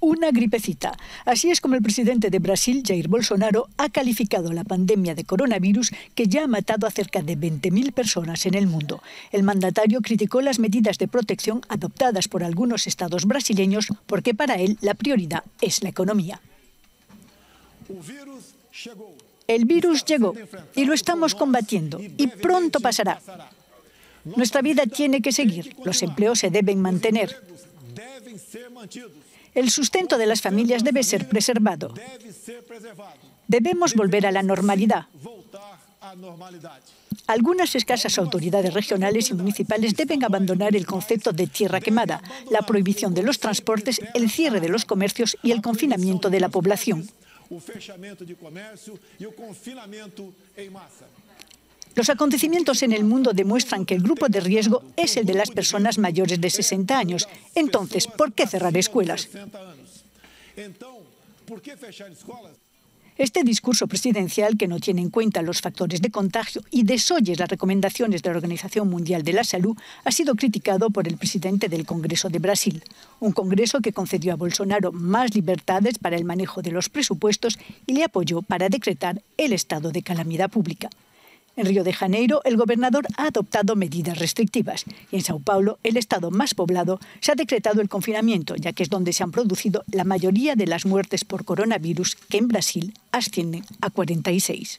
una gripecita. Así es como el presidente de Brasil, Jair Bolsonaro, ha calificado la pandemia de coronavirus que ya ha matado a cerca de 20.000 personas en el mundo. El mandatario criticó las medidas de protección adoptadas por algunos estados brasileños porque para él la prioridad es la economía. El virus llegó y lo estamos combatiendo y pronto pasará. Nuestra vida tiene que seguir, los empleos se deben mantener. El sustento de las familias debe ser preservado. Debemos volver a la normalidad. Algunas escasas autoridades regionales y municipales deben abandonar el concepto de tierra quemada, la prohibición de los transportes, el cierre de los comercios y el confinamiento de la población. Los acontecimientos en el mundo demuestran que el grupo de riesgo es el de las personas mayores de 60 años. Entonces, ¿por qué cerrar escuelas? Este discurso presidencial, que no tiene en cuenta los factores de contagio y desoye las recomendaciones de la Organización Mundial de la Salud, ha sido criticado por el presidente del Congreso de Brasil, un Congreso que concedió a Bolsonaro más libertades para el manejo de los presupuestos y le apoyó para decretar el estado de calamidad pública. En Río de Janeiro, el gobernador ha adoptado medidas restrictivas y en Sao Paulo, el estado más poblado, se ha decretado el confinamiento, ya que es donde se han producido la mayoría de las muertes por coronavirus, que en Brasil ascienden a 46.